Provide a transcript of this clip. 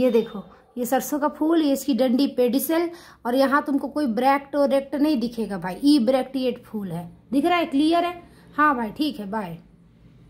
ये देखो ये सरसों का फूल ये इसकी डंडी पेडिसल और यहाँ तुमको कोई ब्रैक्ट और रेक्ट नहीं दिखेगा भाई ई ब्रैक्टिएट फूल है दिख रहा है क्लियर है हाँ भाई ठीक है बाय